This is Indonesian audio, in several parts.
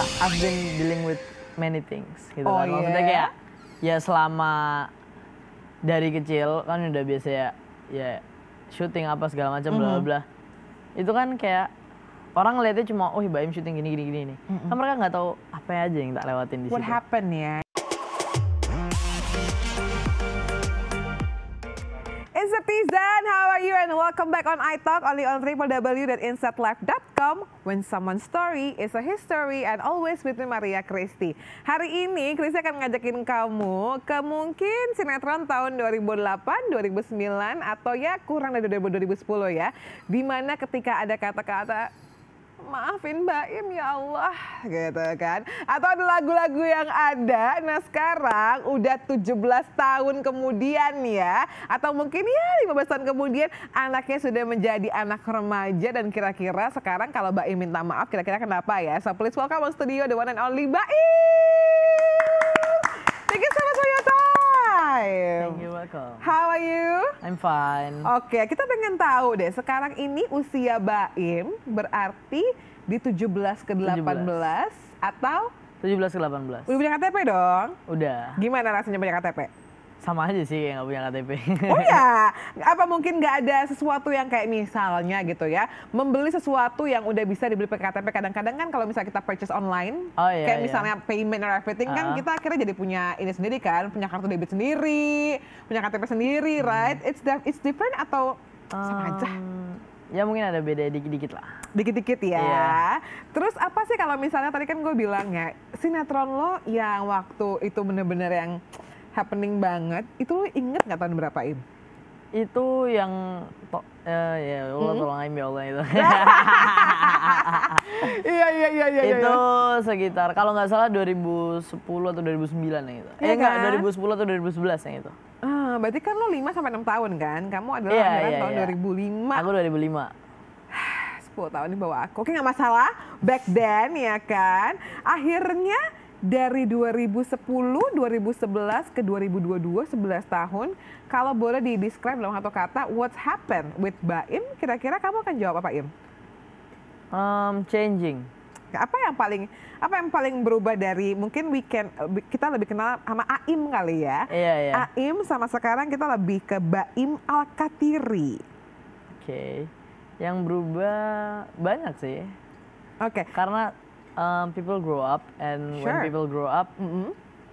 I've been dealing with many things gitu oh, kan. Maksudnya yeah. kayak ya selama dari kecil kan udah biasa ya ya syuting apa segala macam mm -hmm. bla mm-hmm. bla. Itu kan kayak orang ngeliatnya cuma oh Baim syuting gini gini gini nih. Mm -hmm. Kan mereka nggak tahu apa aja yang tak lewatin di What situ. What happened ya? welcome back on iTalk only on www.insetlife.com When someone's story is a history and always with me Maria Kristi Hari ini Kristi akan ngajakin kamu ke mungkin sinetron tahun 2008, 2009 atau ya kurang dari 2010 ya Dimana ketika ada kata-kata maafin Baim ya Allah gitu kan. Atau ada lagu-lagu yang ada, nah sekarang udah 17 tahun kemudian ya, atau mungkin ya 15 tahun kemudian anaknya sudah menjadi anak remaja dan kira-kira sekarang kalau Baim minta maaf kira-kira kenapa ya. So please welcome on studio the one and only Baim. Thank you so much for your time. Thank you, welcome. How are you? I'm fine. Oke, okay, kita pengen tahu deh sekarang ini usia Baim berarti di 17 ke 18 17. atau 17 ke 18. Udah punya KTP dong? Udah. Gimana rasanya punya KTP? Sama aja sih yang nggak punya KTP. Oh ya, apa mungkin gak ada sesuatu yang kayak misalnya gitu ya, membeli sesuatu yang udah bisa dibeli pakai KTP. Kadang-kadang kan kalau misalnya kita purchase online, oh, iya, kayak iya. misalnya payment or everything uh kan kita akhirnya jadi punya ini sendiri kan, punya kartu debit sendiri, punya KTP sendiri, hmm. right? It's it's different atau sama aja? Um, Ya mungkin ada beda dikit-dikit lah. Dikit-dikit ya. Iya. Terus apa sih kalau misalnya tadi kan gue bilang ya, sinetron lo yang waktu itu bener-bener yang happening banget, itu lo inget nggak tahun berapa, Im? itu yang to, uh, ya Allah hmm? tolongin ya Allah itu. Iya, iya iya iya iya. Itu iya. sekitar kalau nggak salah 2010 atau 2009 yang itu. Iya eh enggak kan? 2010 atau 2011 yang itu. Ah, berarti kan lo 5 sampai 6 tahun kan? Kamu adalah iya, iya, tahun iya. 2005. Aku 2005. 10 tahun di bawah aku. Oke nggak masalah, back then ya kan. Akhirnya dari 2010, 2011 ke 2022, 11 tahun. Kalau boleh di-describe dalam satu kata, what's happened with Baim? Kira-kira kamu akan jawab apa, Im? Um, changing. Apa yang paling apa yang paling berubah dari mungkin weekend kita lebih kenal sama Aim kali ya. Iya, iya. Aim sama sekarang kita lebih ke Baim alkatiri. Oke. Okay. Yang berubah banyak sih. Oke. Okay. Karena Um, people grow up, and sure. when people grow up, mm -hmm.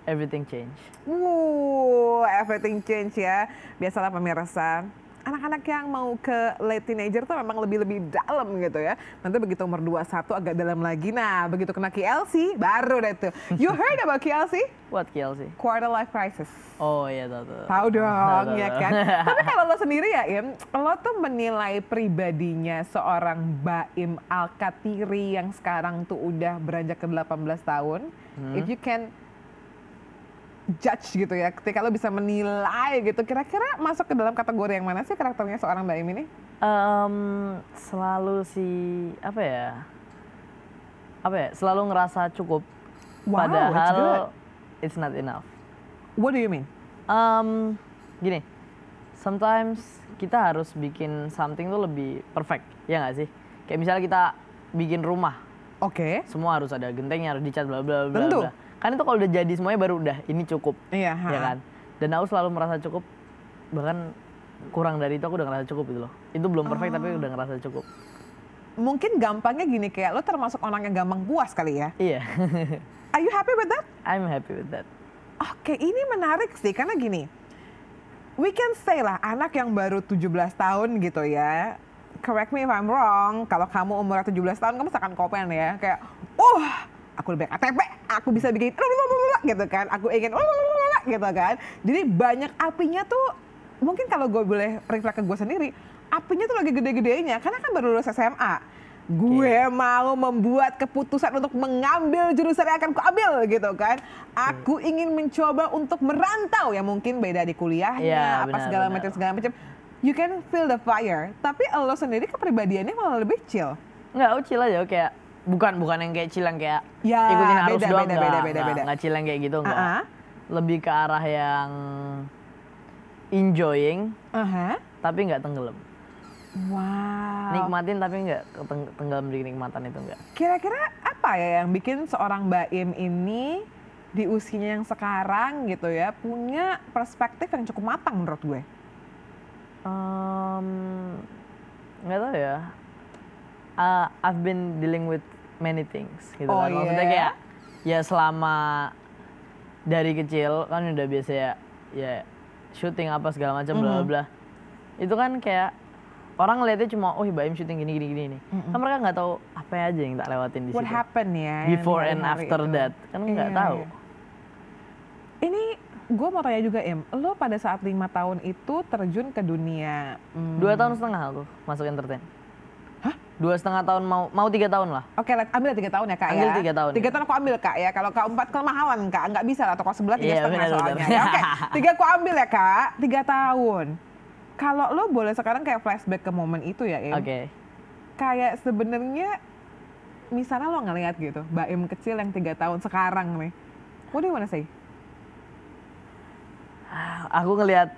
everything change. Woo, everything change ya. Biasalah pemirsa anak-anak yang mau ke late teenager tuh memang lebih-lebih dalam gitu ya. Nanti begitu umur 21 agak dalam lagi. Nah, begitu kena KLC baru deh tuh. You heard about KLC? What KLC? Quarter life crisis. Oh iya tahu tahu. Tahu dong ya kan. Tapi kalau lo sendiri ya Im, lo tuh menilai pribadinya seorang Baim Alkatiri yang sekarang tuh udah beranjak ke 18 tahun. Hmm. If you can judge gitu ya, ketika lo bisa menilai gitu, kira-kira masuk ke dalam kategori yang mana sih karakternya seorang Mbak Im ini? Um, selalu si apa ya, apa ya, selalu ngerasa cukup. Wow, Padahal it's, it's not enough. What do you mean? Um, gini, sometimes kita harus bikin something tuh lebih perfect, ya nggak sih? Kayak misalnya kita bikin rumah. Oke. Okay. Semua harus ada gentengnya, harus dicat, bla bla bla. Tentu. Bla kan itu kalau udah jadi semuanya baru udah ini cukup iya, iya ha. ya kan dan aku selalu merasa cukup bahkan kurang dari itu aku udah ngerasa cukup gitu loh itu belum perfect oh. tapi udah ngerasa cukup mungkin gampangnya gini kayak lo termasuk orang yang gampang puas kali ya iya are you happy with that I'm happy with that oke ini menarik sih karena gini we can say lah anak yang baru 17 tahun gitu ya correct me if I'm wrong kalau kamu umur 17 tahun kamu seakan kopen ya kayak uh aku lebih ATP, aku bisa bikin gitu kan, aku ingin gitu kan. Jadi banyak apinya tuh mungkin kalau gue boleh reflek ke gue sendiri, apinya tuh lagi gede-gedenya karena kan baru lulus SMA. Gue okay. mau membuat keputusan untuk mengambil jurusan yang akan kuambil gitu kan. Aku hmm. ingin mencoba untuk merantau ya mungkin beda di kuliahnya, yeah, apa benar, segala macam segala macam. You can feel the fire, tapi lo sendiri kepribadiannya malah lebih chill. Enggak, aku chill aja kayak Bukan, bukan yang kayak cilang kayak ya, ikutin arus beda, doang. Beda, beda, beda, beda. cilang kayak gitu, enggak. Uh -huh. Lebih ke arah yang enjoying, uh -huh. tapi nggak tenggelam. Wow. Nikmatin tapi nggak tenggelam di kenikmatan itu nggak. Kira-kira apa ya yang bikin seorang Baim ini di usianya yang sekarang gitu ya punya perspektif yang cukup matang menurut gue? Um, nggak tahu ya. Uh, I've been dealing with many things gitu oh, kan. Maksudnya yeah. kayak ya selama dari kecil kan udah biasa ya ya syuting apa segala macam mm -hmm. bla bla. Itu kan kayak orang ngeliatnya cuma oh Baim syuting gini gini gini nih. Mm -hmm. Kan mereka nggak tahu apa aja yang tak lewatin di What situ. What happened ya? Before and after itu. that. Kan nggak yeah, tahu. Yeah. Ini gue mau tanya juga Im, lo pada saat lima tahun itu terjun ke dunia hmm. dua tahun setengah aku masuk entertain dua setengah tahun mau mau tiga tahun lah. Oke, okay, ambil tiga tahun ya kak ambil ya. tiga tahun. Tiga ya. tahun aku ambil kak ya. Kalau kak empat kemahalan kak, nggak bisa lah toko sebelah tiga yeah, setengah bener, soalnya. Ya, Oke, okay. tiga aku ambil ya kak, tiga tahun. Kalau lo boleh sekarang kayak flashback ke momen itu ya, Im. Oke. Okay. Kayak sebenarnya misalnya lo ngeliat gitu, Mbak Im kecil yang tiga tahun sekarang nih, what do mana sih? Aku ngeliat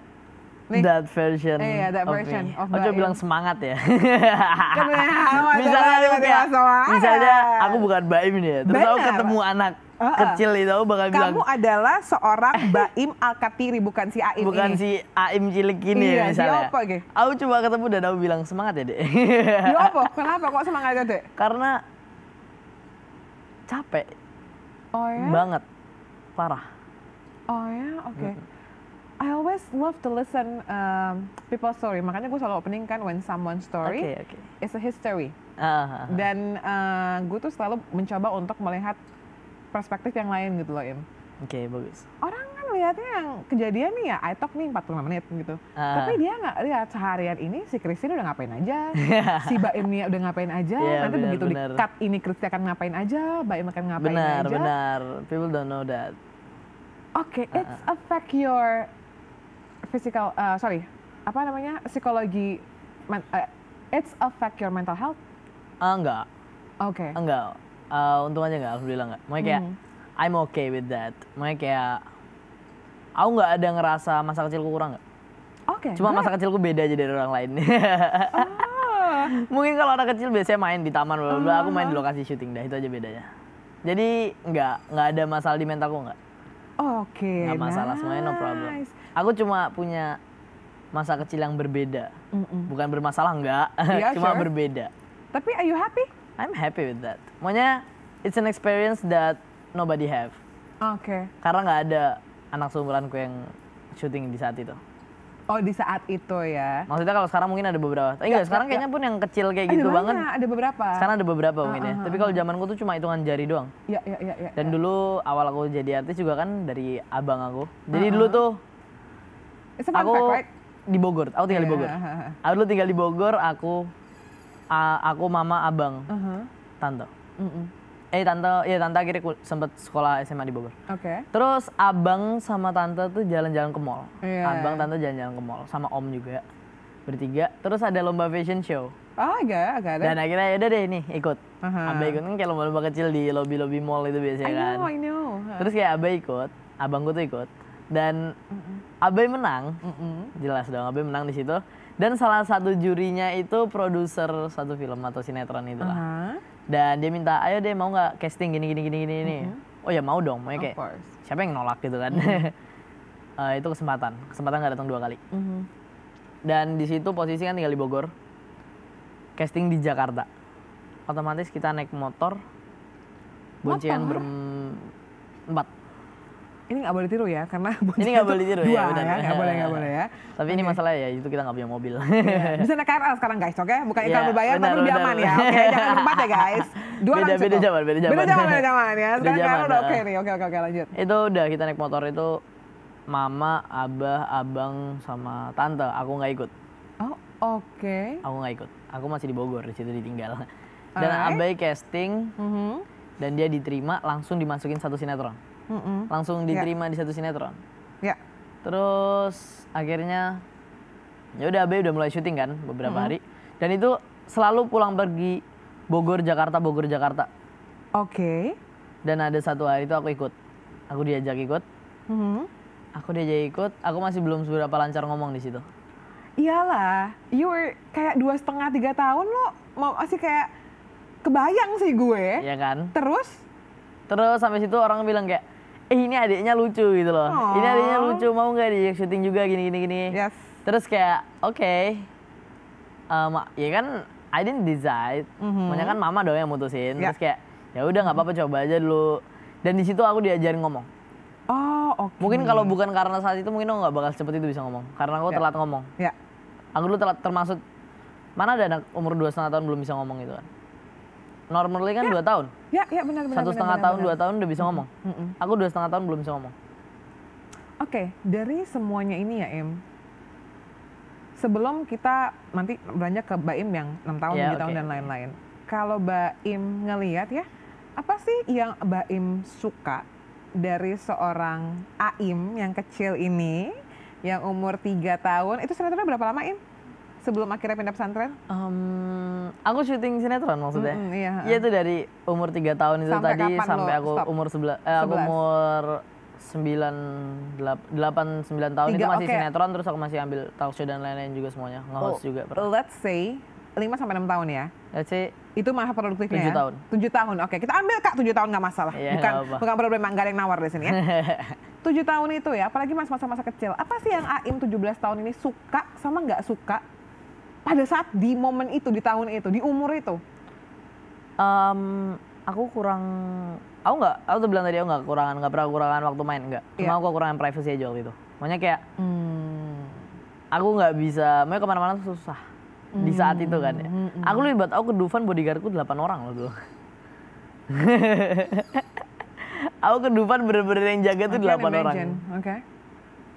Nih. That version. Iya, eh, that version of, oh, me. of bilang semangat ya. Ah, misalnya aku kayak, misalnya aku bukan Baim nih ya, terus aku ketemu anak Uh, uh. kecil itu aku bakal Kamu bilang Kamu adalah seorang Baim Alkatiri bukan si Aim Bukan ini. si Aim cilik ini iya, misalnya. Iya, apa gitu? Aku coba ketemu dan aku bilang semangat ya, Dek. Iya apa? Kenapa kok semangat ya, Dek? Karena capek. Oh ya. Banget. Parah. Oh ya, oke. Okay. Hmm. I always love to listen um, people story. Makanya gue selalu opening kan when someone story okay, okay. is a history. Uh, ah, -huh. Ah, ah. Dan uh, gue tuh selalu mencoba untuk melihat perspektif yang lain gitu loh Im. Oke okay, bagus. Orang kan lihatnya yang kejadian nih ya, I talk nih 45 menit gitu. Uh. Tapi dia nggak lihat seharian ini si Christine udah ngapain aja, si Mbak nih udah ngapain aja, yeah, nanti begitu bener. di cut ini Christine akan ngapain aja, Mbak Im akan ngapain bener, aja. Benar, benar. People don't know that. Oke, okay, uh -uh. it's affect your physical uh, sorry apa namanya psikologi men, uh, it's affect your mental health? Uh, enggak. Oke. Okay. Enggak. Uh, untung aja enggak, alhamdulillah enggak. Makanya kayak hmm. I'm okay with that. Makanya kayak aku nggak ada ngerasa masa kecilku kurang nggak. Oke. Okay, Cuma masa kecilku beda aja dari orang lain. oh. Mungkin kalau anak kecil biasanya main di taman, bla bla. Uh -huh. Aku main di uh-huh. lokasi syuting dah, itu aja bedanya. Jadi nggak nggak ada masalah di mentalku nggak. Oke. Okay, Gak masalah semuanya no problem. Aku cuma punya masa kecil yang berbeda. Mm -mm. Bukan bermasalah enggak, yeah, cuma sure. berbeda. Tapi are you happy? I'm happy with that. Maunya it's an experience that nobody have. Oke. Okay. Karena nggak ada anak seumuranku yang syuting di saat itu. Oh di saat itu ya. Maksudnya kalau sekarang mungkin ada beberapa. Tapi enggak, sekarang kayaknya pun yang kecil kayak gitu banget. banget. Ada beberapa. Sekarang ada beberapa mungkin ya. Ah, ah, Tapi kalau ah. zamanku tuh cuma hitungan jari doang. Iya iya iya. Dan ya. dulu awal aku jadi artis juga kan dari abang aku. Jadi dulu tuh aku di Bogor. Aku tinggal di ya, Bogor. Aku dulu tinggal di Bogor. Aku aku mama abang uh-huh. tante eh tante ya tante akhirnya sempet sekolah SMA di Bogor. Oke. Okay. Terus abang sama tante tuh jalan-jalan ke mall. Yeah. Iya, abang iya. tante jalan-jalan ke mall sama om juga bertiga. Terus ada lomba fashion show. Ah, agak agak ada. Dan akhirnya ya udah deh nih ikut. Uh-huh. Abah ikut kan kayak lomba-lomba kecil di lobi-lobi mall itu biasanya I kan. know, I know. Huh. Terus kayak Abah ikut, abang gue tuh ikut. Dan uh-uh. Abah menang. Uh-uh. Jelas dong Abah menang di situ. Dan salah satu jurinya itu produser satu film atau sinetron itu lah. Uh-huh dan dia minta ayo deh mau nggak casting gini gini gini gini mm -hmm. oh ya mau dong mau kayak siapa yang nolak gitu kan mm -hmm. uh, itu kesempatan kesempatan nggak datang dua kali mm -hmm. dan di situ posisi kan tinggal di Bogor casting di Jakarta otomatis kita naik motor boncian berempat ini nggak boleh tiru ya karena ini nggak boleh tiru ya, dua, ya nggak boleh nggak boleh ya tapi okay. ini masalah ya itu kita nggak punya mobil ya, bisa naik KRL sekarang guys oke okay? bukan iklan yeah, berbayar tapi lebih aman ya oke okay, jangan lupa ya guys dua beda beda zaman beda zaman beda zaman beda zaman ya sekarang KRL udah nah. oke nih oke okay, oke lanjut itu udah kita naik motor itu mama abah abang sama tante aku nggak ikut oh oke okay. aku nggak ikut aku masih di Bogor di situ ditinggal dan Alright. abai casting mm -hmm. dan dia diterima langsung dimasukin satu sinetron mm -mm. langsung ya. diterima yeah. di satu sinetron. Ya. Yeah. Terus akhirnya ya udah Abe udah mulai syuting kan beberapa mm -hmm. hari dan itu selalu pulang pergi Bogor Jakarta Bogor Jakarta. Oke. Okay. Dan ada satu hari itu aku ikut, aku diajak ikut. Mm -hmm. Aku diajak ikut, aku masih belum seberapa lancar ngomong di situ. Iyalah, you were kayak dua setengah tiga tahun lo masih kayak kebayang sih gue. Iya kan. Terus? Terus sampai situ orang bilang kayak eh ini adiknya lucu gitu loh Aww. ini adiknya lucu mau nggak diajak syuting juga gini gini gini yes. terus kayak oke okay. Eh, um, ya kan I didn't decide mm -hmm. Makanya kan mama doang yang mutusin yeah. terus kayak ya udah nggak apa-apa coba aja dulu dan di situ aku diajarin ngomong oh oke okay. mungkin kalau bukan karena saat itu mungkin aku nggak bakal seperti itu bisa ngomong karena aku yeah. telat ngomong yeah. aku dulu telat termasuk mana ada anak umur dua setengah tahun belum bisa ngomong gitu kan Normally kan ya. dua tahun. Ya, ya benar benar. Satu setengah benar, tahun, benar. dua tahun udah bisa ngomong. Mm -hmm. Aku dua setengah tahun belum bisa ngomong. Oke, okay, dari semuanya ini ya im. sebelum kita nanti belanja ke Baim yang enam tahun, ya, tujuh okay. tahun dan lain-lain. Kalau Baim ngelihat ya, apa sih yang Baim suka dari seorang Aim yang kecil ini, yang umur tiga tahun, itu sebenarnya berapa lama Im? sebelum akhirnya pindah pesantren? Um, aku syuting sinetron maksudnya. Mm, iya. Ya itu dari umur tiga tahun itu sampai tadi sampai aku stop? umur sebelas. eh, aku umur sembilan delapan sembilan tahun 3, itu masih okay. sinetron terus aku masih ambil talk show dan lain-lain juga semuanya. nge oh, juga pernah. Let's say lima sampai enam tahun ya. Let's say itu mah produktifnya tujuh ya? tahun. Tujuh tahun. Oke, okay. kita ambil Kak tujuh tahun nggak masalah. Yeah, bukan apa. bukan problem nggak ada yang nawar di sini ya. 7 tahun itu ya, apalagi masa-masa kecil. Apa sih yang Aim 17 tahun ini suka sama nggak suka pada saat di momen itu di tahun itu di umur itu um, aku kurang aku nggak aku tuh bilang tadi aku nggak kekurangan nggak pernah kekurangan waktu main nggak cuma iya. aku kekurangan privacy aja waktu itu makanya kayak hmm, aku nggak bisa makanya kemana-mana tuh susah hmm. di saat itu kan ya hmm. hmm aku hmm. lebih buat aku ke Dufan bodyguardku delapan orang loh tuh. aku ke Dufan bener-bener yang jaga tuh delapan orang okay.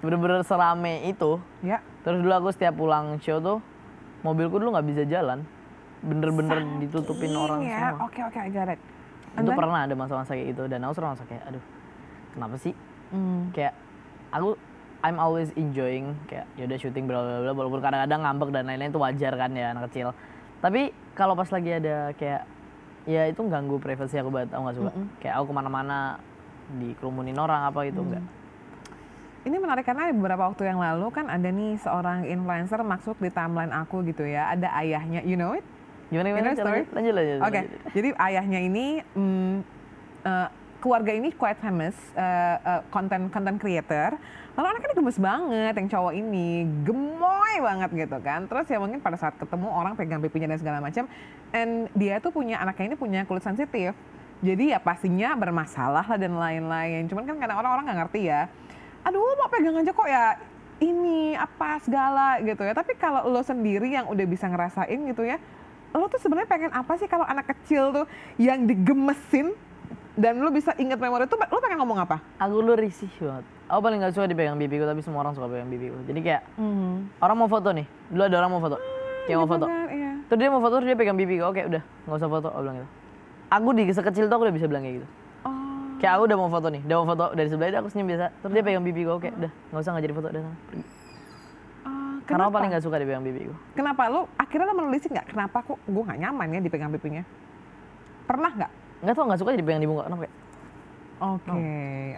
bener-bener serame itu yeah. terus dulu aku setiap pulang show tuh mobilku dulu nggak bisa jalan bener-bener ditutupin orang ya. semua oke oke okay, itu then... pernah ada masa-masa kayak itu dan aku selalu kayak aduh kenapa sih mm. kayak aku I'm always enjoying kayak yaudah syuting bla bla bla walaupun kadang-kadang ngambek dan lain-lain itu wajar kan ya anak kecil tapi kalau pas lagi ada kayak ya itu ganggu privasi aku banget aku nggak suka mm -hmm. kayak aku kemana-mana dikerumunin orang apa gitu mm enggak ini menarik karena beberapa waktu yang lalu kan ada nih seorang influencer maksud di timeline aku gitu ya. Ada ayahnya, you know it? Gimana gimana? You know story? Lanjut lanjut. Oke. Okay. Jadi ayahnya ini mm, uh, keluarga ini quite famous uh, uh, content content creator. Lalu anaknya gemes banget yang cowok ini, gemoy banget gitu kan. Terus ya mungkin pada saat ketemu orang pegang pipinya dan segala macam. And dia tuh punya anaknya ini punya kulit sensitif. Jadi ya pastinya bermasalah lah dan lain-lain. Cuman kan kadang orang-orang nggak ngerti ya aduh mau pegang aja kok ya ini apa segala gitu ya. Tapi kalau lo sendiri yang udah bisa ngerasain gitu ya, lo tuh sebenarnya pengen apa sih kalau anak kecil tuh yang digemesin dan lo bisa inget memori itu, lo pengen ngomong apa? Aku lo risih banget. Aku paling gak suka dipegang bibiku, tapi semua orang suka pegang bibiku. Jadi kayak mm-hmm. orang mau foto nih, dulu ada orang mau foto, mm, kayak mau iya foto. iya. Terus dia mau foto, terus dia pegang bibiku, oke udah nggak usah foto, aku bilang gitu. Aku di sekecil tuh aku udah bisa bilang kayak gitu. Kayak aku udah mau foto nih, udah mau foto dari sebelah itu aku senyum biasa. Terus dia pegang bibi gue, oke, udah nggak usah nggak jadi foto, udah eh, Karena paling nggak suka dipegang bibi gue. Kenapa lu akhirnya lo menulis nggak? Kenapa kok gue nggak nyaman ya dipegang bibinya? Pernah nggak? Nggak tau nggak suka jadi pegang di muka, kenapa kayak? Oke,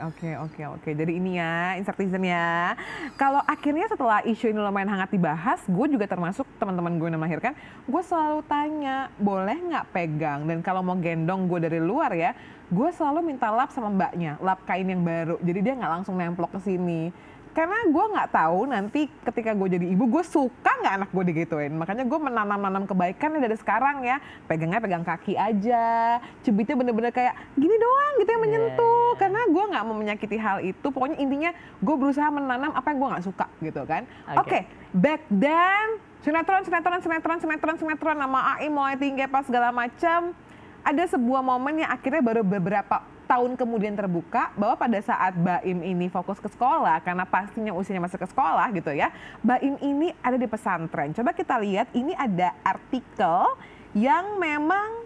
oh. oke, oke, oke. Jadi ini ya insektism ya. Kalau akhirnya setelah isu ini lumayan hangat dibahas, gue juga termasuk teman-teman gue yang melahirkan, gue selalu tanya boleh nggak pegang dan kalau mau gendong gue dari luar ya, gue selalu minta lap sama mbaknya, lap kain yang baru. Jadi dia nggak langsung nemplok ke sini karena gue nggak tahu nanti ketika gue jadi ibu gue suka nggak anak gue digituin makanya gue menanam-nanam kebaikan dari sekarang ya pegangnya pegang kaki aja cubitnya bener-bener kayak gini doang gitu yang iya, menyentuh yeah. Iya. karena gue nggak mau menyakiti hal itu pokoknya intinya gue berusaha menanam apa yang gue nggak suka gitu kan oke okay. okay, back then sinetron sinetron sinetron sinetron sinetron nama AI mulai tinggi pas segala macam ada sebuah momen yang akhirnya baru beberapa tahun kemudian terbuka bahwa pada saat Baim ini fokus ke sekolah karena pastinya usianya masih ke sekolah gitu ya. Baim ini ada di pesantren. Coba kita lihat ini ada artikel yang memang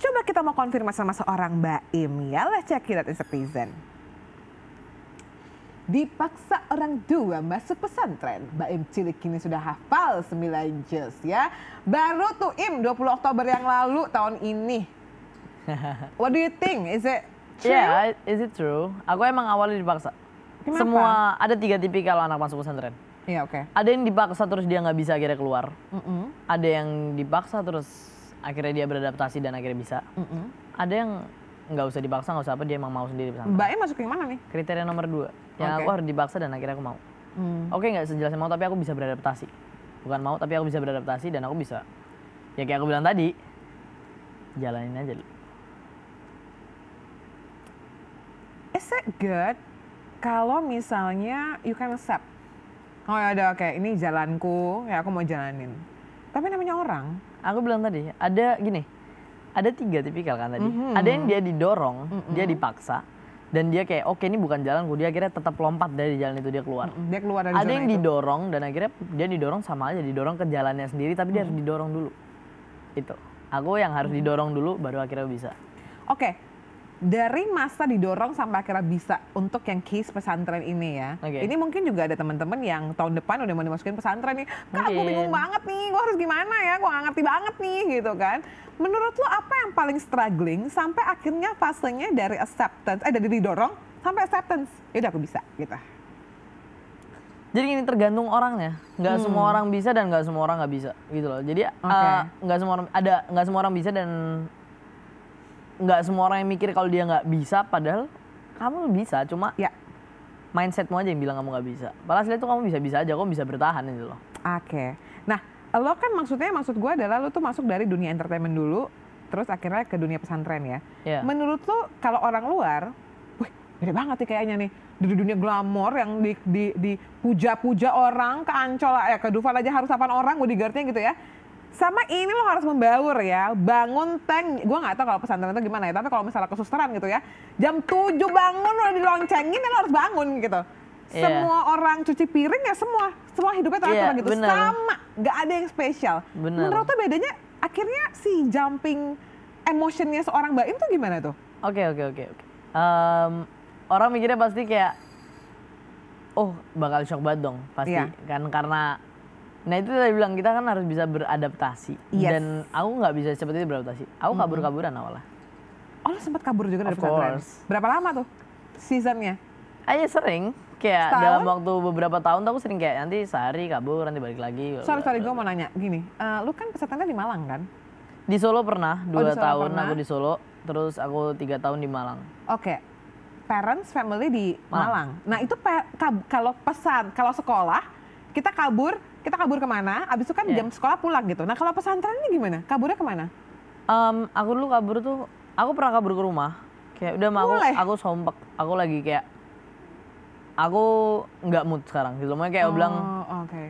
coba kita mau konfirmasi sama seorang Baim ya. Let's check it out in citizen. Dipaksa orang tua masuk pesantren. Baim cilik kini sudah hafal 9 juz ya. Baru tuh Im 20 Oktober yang lalu tahun ini. What do you think? Is it True? Yeah, is it true? Aku emang awalnya dipaksa. Kenapa? Semua ada tiga tipikal anak masuk pesantren. Iya yeah, oke. Okay. Ada yang dipaksa terus dia nggak bisa akhirnya keluar. Mm -mm. Ada yang dipaksa terus akhirnya dia beradaptasi dan akhirnya bisa. Mm -mm. Ada yang nggak usah dipaksa nggak usah apa dia emang mau sendiri pesantren. Mbaknya masuk yang mana nih? Kriteria nomor dua. Yang okay. aku harus dipaksa dan akhirnya aku mau. Mm. Oke okay, nggak sejelasnya mau tapi aku bisa beradaptasi. Bukan mau tapi aku bisa beradaptasi dan aku bisa. Ya kayak aku bilang tadi, jalanin aja dulu. is it good kalau misalnya you can accept oh ya ada oke ini jalanku ya aku mau jalanin tapi namanya orang aku bilang tadi ada gini ada tiga tipikal kan tadi mm -hmm. ada yang dia didorong mm -hmm. dia dipaksa dan dia kayak oke ini bukan jalanku dia akhirnya tetap lompat dari jalan itu dia keluar mhm, dia keluar dari ada yang itu. didorong dan akhirnya dia didorong sama aja didorong ke jalannya sendiri tapi dia mm -hmm. harus mhm. didorong dulu itu aku yang harus mhm. didorong dulu baru akhirnya bisa oke okay dari masa didorong sampai akhirnya bisa untuk yang case pesantren ini ya. Okay. Ini mungkin juga ada teman-teman yang tahun depan udah mau dimasukin pesantren nih. Kak, aku bingung banget nih, gue harus gimana ya? Gue gak ngerti banget nih gitu kan. Menurut lo apa yang paling struggling sampai akhirnya fasenya dari acceptance, eh dari didorong sampai acceptance? yaudah aku bisa gitu. Jadi ini tergantung orangnya. Nggak hmm. semua orang bisa dan nggak semua orang nggak bisa gitu loh. Jadi eh, nggak okay. uh, semua orang ada nggak semua orang bisa dan nggak semua orang yang mikir kalau dia nggak bisa padahal kamu bisa cuma ya mindsetmu aja yang bilang kamu nggak bisa. Padahal tuh kamu bisa-bisa aja, kamu bisa bertahan itu loh. Oke. Nah, lo kan maksudnya maksud gue adalah lo tuh masuk dari dunia entertainment dulu, terus akhirnya ke dunia pesantren ya. Yeah. Menurut lo kalau orang luar, wih beda banget sih kayaknya nih dari dunia glamor yang di di di puja orang ke Ancol ya eh, ke duval aja harus apaan orang gue digartinya gitu ya sama ini lo harus membaur ya bangun tank gue nggak tahu kalau pesantren itu gimana ya tapi kalau misalnya kesusteran gitu ya jam 7 bangun udah diloncengin ya lo harus bangun gitu yeah. semua orang cuci piring ya semua semua hidupnya teratur yeah, gitu bener. sama nggak ada yang spesial bener. menurut tuh bedanya akhirnya si jumping emotionnya seorang Mbak itu tuh gimana tuh oke okay, oke okay, oke okay, okay. um, orang mikirnya pasti kayak oh bakal shock banget dong pasti yeah. kan karena Nah itu tadi bilang kita kan harus bisa beradaptasi yes. dan aku nggak bisa seperti itu beradaptasi. Aku mm-hmm. kabur-kaburan awalnya. Oh lo sempat kabur juga dari of pesantren. Berapa lama tuh seasonnya? Aja sering kayak dalam waktu beberapa tahun tuh aku sering kayak nanti sehari kabur nanti balik lagi. Sorry sorry gue mau nanya gini, uh, lu kan pesantrennya di Malang kan? Di Solo pernah oh, dua oh, Solo tahun pernah. aku di Solo, terus aku tiga tahun di Malang. Oke, okay. parents family di Malang. Malang. Nah itu kalau pesan kalau sekolah kita kabur kita kabur kemana, abis itu kan yeah. jam sekolah pulang gitu. Nah kalau pesantren ini gimana? Kaburnya kemana? Um, aku dulu kabur tuh, aku pernah kabur ke rumah. Kayak udah mau aku, aku sompek, aku lagi kayak, aku nggak mood sekarang gitu. Makanya kayak oh, bilang, okay.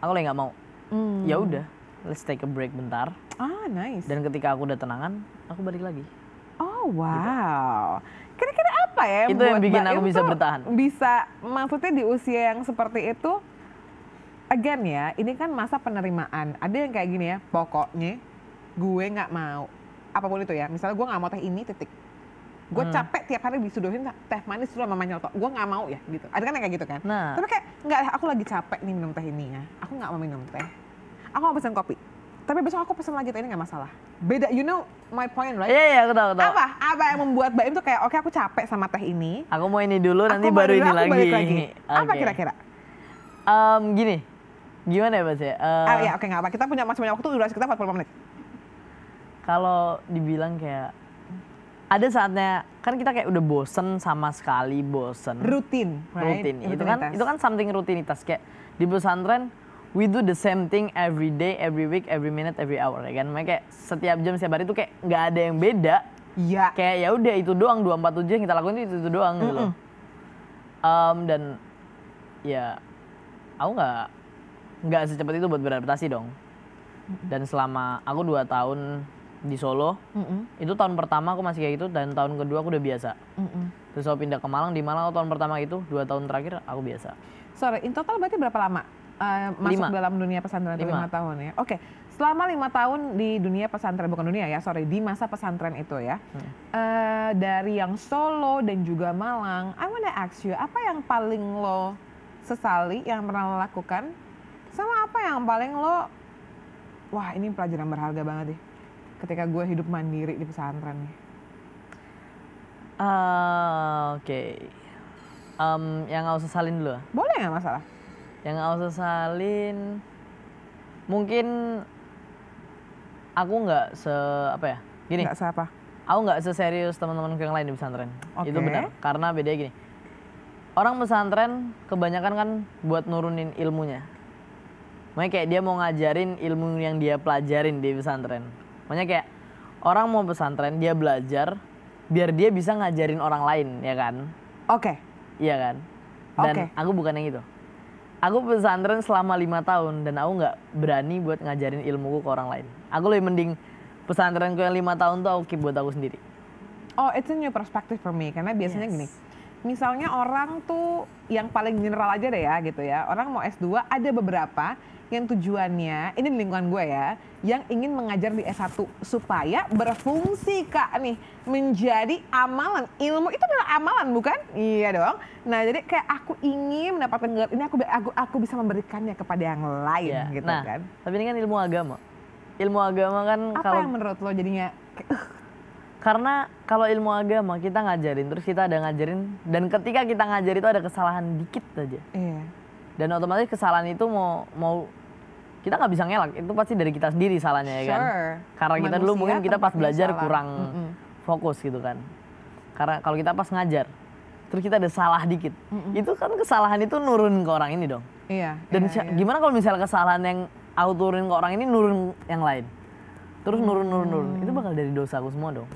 aku lagi nggak mau. Mm. Ya udah, let's take a break bentar. Ah nice. Dan ketika aku udah tenangan, aku balik lagi. Oh gitu. wow. Gitu kira-kira apa ya itu yang bikin aku bisa bertahan bisa maksudnya di usia yang seperti itu again ya, ini kan masa penerimaan. Ada yang kayak gini ya, pokoknya gue nggak mau apapun itu ya. Misalnya gue nggak mau teh ini titik. Gue hmm. capek tiap hari disuduhin teh manis dulu sama nyeltok. Gue nggak mau ya gitu. Ada kan yang kayak gitu kan. Nah. Tapi kayak nggak, aku lagi capek nih minum teh ini ya. Aku nggak mau minum teh. Aku mau pesen kopi. Tapi besok aku pesen lagi teh ini nggak masalah. Beda, you know my point right? Iya iya, aku tahu, tahu. Apa? Apa yang membuat Mbak Im tuh kayak, oke okay, aku capek sama teh ini. Aku mau ini dulu, nanti baru dulu, ini aku Balik lagi. Apa kira-kira? Um, gini, Gimana ya Mas ya? Uh, ah, ya oke nggak apa. Kita punya masih punya waktu durasi kita 45 menit. Kalau dibilang kayak ada saatnya kan kita kayak udah bosen sama sekali bosen rutin right? rutin itu kan itu kan something rutinitas kayak di pesantren we do the same thing every day every week every minute every hour ya kan makanya kayak setiap jam setiap hari itu kayak nggak ada yang beda Iya. Kayak ya udah itu doang 247 yang kita lakuin itu itu doang mm -mm. gitu. Um, dan ya aku nggak nggak secepat itu buat beradaptasi dong. Dan selama aku dua tahun di Solo, mm-hmm. itu tahun pertama aku masih kayak gitu dan tahun kedua aku udah biasa. Mm-hmm. Terus aku pindah ke Malang, di Malang tahun pertama itu dua tahun terakhir aku biasa. Sorry, in total berarti berapa lama uh, masuk dalam dunia pesantren lima. lima tahun ya? Oke, okay. selama lima tahun di dunia pesantren bukan dunia ya, sorry di masa pesantren itu ya, hmm. uh, dari yang Solo dan juga Malang, I wanna ask you apa yang paling lo sesali yang pernah lo lakukan sama apa yang paling lo wah ini pelajaran berharga banget deh ketika gue hidup mandiri di pesantren nih uh, oke okay. um, yang gak usah salin dulu boleh nggak masalah yang gak usah salin mungkin aku nggak se apa ya gini nggak siapa aku nggak seserius teman teman yang lain di pesantren okay. itu benar karena beda gini orang pesantren kebanyakan kan buat nurunin ilmunya Makanya kayak dia mau ngajarin ilmu yang dia pelajarin di pesantren. Makanya kayak orang mau pesantren dia belajar biar dia bisa ngajarin orang lain ya kan? Oke. Okay. Iya kan? Dan okay. aku bukan yang itu. Aku pesantren selama lima tahun dan aku nggak berani buat ngajarin ilmuku ke orang lain. Aku lebih mending pesantrenku yang lima tahun tuh aku keep buat aku sendiri. Oh, it's a new perspective for me karena biasanya yes. gini misalnya orang tuh yang paling general aja deh ya gitu ya. Orang mau S2 ada beberapa yang tujuannya, ini di lingkungan gue ya, yang ingin mengajar di S1 supaya berfungsi Kak nih, menjadi amalan. Ilmu itu adalah amalan bukan? Iya dong. Nah, jadi kayak aku ingin mendapatkan gelar ini aku aku aku bisa memberikannya kepada yang lain iya. gitu nah, kan. Tapi ini kan ilmu agama. Ilmu agama kan Apa kalau yang menurut lo jadinya karena kalau ilmu agama kita ngajarin terus kita ada ngajarin dan ketika kita ngajarin itu ada kesalahan dikit aja iya. dan otomatis kesalahan itu mau mau kita nggak bisa ngelak itu pasti dari kita sendiri salahnya ya kan karena Manusia kita dulu mungkin kita kan pas belajar salah. kurang mm -mm. fokus gitu kan karena kalau kita pas ngajar terus kita ada salah dikit mm -mm. itu kan kesalahan itu nurun ke orang ini dong iya dan iya, iya. gimana kalau misalnya kesalahan yang auturin ke orang ini nurun yang lain terus mm. nurun nurun nurun hmm. itu bakal dari dosaku semua dong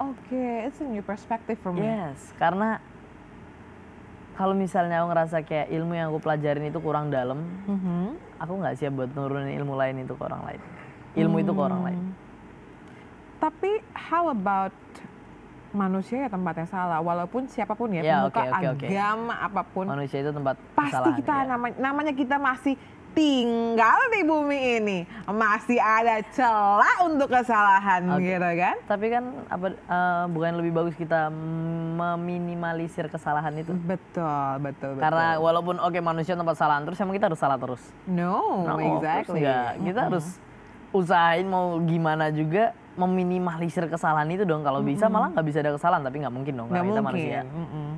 okay, it's a new perspective for me. Yes, karena kalau misalnya aku ngerasa kayak ilmu yang aku pelajarin itu kurang dalam, mm -hmm. aku nggak siap buat nurunin ilmu lain itu ke orang lain. Ilmu hmm. itu ke orang lain. Mm. Tapi how about manusia ya tempatnya salah walaupun siapapun ya, ya pemuka okay, okay, agama okay. apapun manusia itu tempat pasti kita ya. namanya kita masih tinggal di bumi ini masih ada celah untuk kesalahan okay. gitu kan tapi kan apa uh, bukan lebih bagus kita meminimalisir kesalahan itu betul betul, betul. karena walaupun oke okay, manusia tempat salah terus emang kita harus salah terus no, no exactly enggak. kita harus usahain mau gimana juga meminimalisir kesalahan itu dong kalau mm -hmm. bisa malah nggak bisa ada kesalahan tapi nggak mungkin dong karena gak kita mungkin. manusia mm -hmm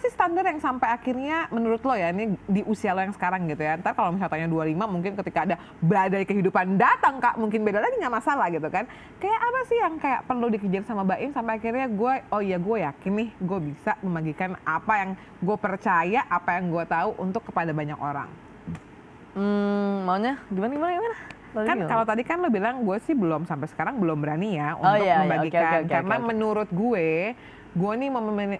sih standar yang sampai akhirnya menurut lo ya ini di usia lo yang sekarang gitu ya. Ntar kalau misalnya tanya 25 mungkin ketika ada badai kehidupan datang Kak mungkin beda lagi nggak masalah gitu kan. Kayak apa sih yang kayak perlu dikejar sama Mbak Baim sampai akhirnya gue oh iya gue yakin nih gue bisa membagikan apa yang gue percaya, apa yang gue tahu untuk kepada banyak orang. Hmm, maunya gimana gimana gimana? Lalu kan kalau tadi kan lo bilang gue sih belum sampai sekarang belum berani ya oh untuk oh, iya, membagikan okay, okay, okay, karena okay, okay. menurut gue gue nih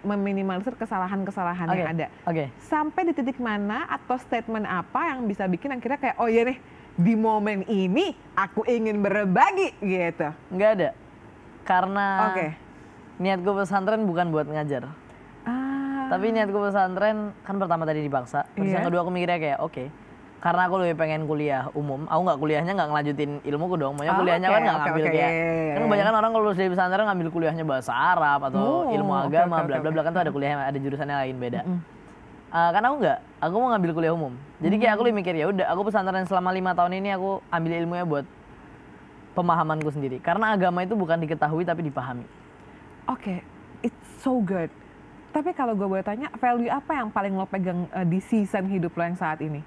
meminimalisir kesalahan-kesalahan okay. yang ada. Okay. Sampai di titik mana atau statement apa yang bisa bikin akhirnya kayak oh iya nih di momen ini aku ingin berbagi gitu. Enggak ada. Karena okay. niat gue pesantren bukan buat ngajar. Ah. Tapi niat gue pesantren kan pertama tadi di bangsa. Terus yeah. yang iya. kedua aku mikirnya kayak oke. Okay, karena aku lebih pengen kuliah umum aku nggak kuliahnya nggak ngelanjutin ilmu ilmuku dong maunya oh, kuliahnya okay, kan nggak okay, ngambil okay, kayak kan kebanyakan orang kalau lulus dari pesantren ngambil kuliahnya bahasa Arab atau oh, ilmu agama bla bla bla kan tuh ada kuliah ada jurusan yang lain beda mm. uh, karena aku nggak aku mau ngambil kuliah umum jadi kayak aku lebih mikir ya udah aku pesantren selama lima tahun ini aku ambil ilmunya buat pemahamanku sendiri karena agama itu bukan diketahui tapi dipahami oke okay, it's so good tapi kalau gue boleh tanya value apa yang paling lo pegang uh, di season hidup lo yang saat ini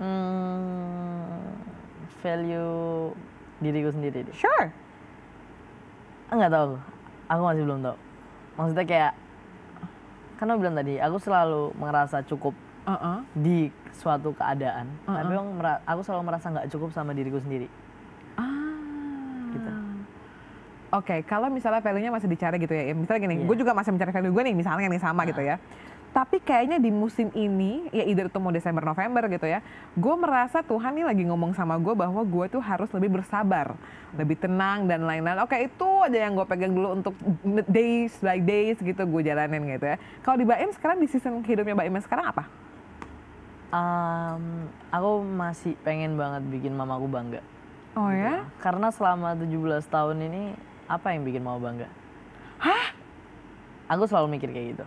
Hmm, value diriku sendiri. Deh. Sure. Enggak tahu aku. masih belum tahu. Maksudnya kayak karena bilang tadi aku selalu merasa cukup uh -uh. di suatu keadaan. Uh -uh. Tapi aku, aku selalu merasa nggak cukup sama diriku sendiri. Ah. Gitu. Oke, okay, kalau misalnya value-nya masih dicari gitu ya, misalnya gini, yeah. gue juga masih mencari value gue nih, misalnya yang sama uh nah. -huh. gitu ya tapi kayaknya di musim ini ya either itu mau Desember November gitu ya gue merasa Tuhan nih lagi ngomong sama gue bahwa gue tuh harus lebih bersabar lebih tenang dan lain-lain oke itu aja yang gue pegang dulu untuk days by days gitu gue jalanin gitu ya kalau di Baim sekarang di season hidupnya Baim sekarang apa um, aku masih pengen banget bikin mamaku bangga oh gitu. ya karena selama 17 tahun ini apa yang bikin mama bangga hah aku selalu mikir kayak gitu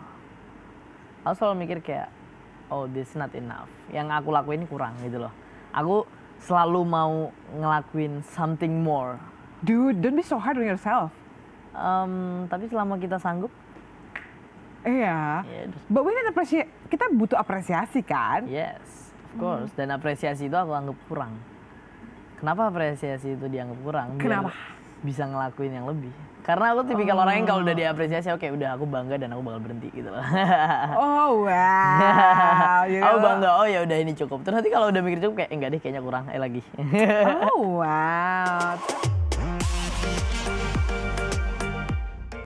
aku selalu mikir kayak oh this not enough yang aku lakuin kurang gitu loh aku selalu mau ngelakuin something more dude don't be so hard on yourself um, tapi selama kita sanggup iya yeah. Ya, yeah. but we need appreciate kita butuh apresiasi kan yes of hmm. course hmm. dan apresiasi itu aku anggap kurang kenapa apresiasi itu dianggap kurang kenapa Biar bisa ngelakuin yang lebih karena aku tipikal oh. orang yang kalau udah oh. diapresiasi oke okay, udah aku bangga dan aku bakal berhenti gitu loh oh wow you aku bangga oh ya udah ini cukup terus nanti kalau udah mikir cukup kayak enggak deh kayaknya kurang eh lagi oh wow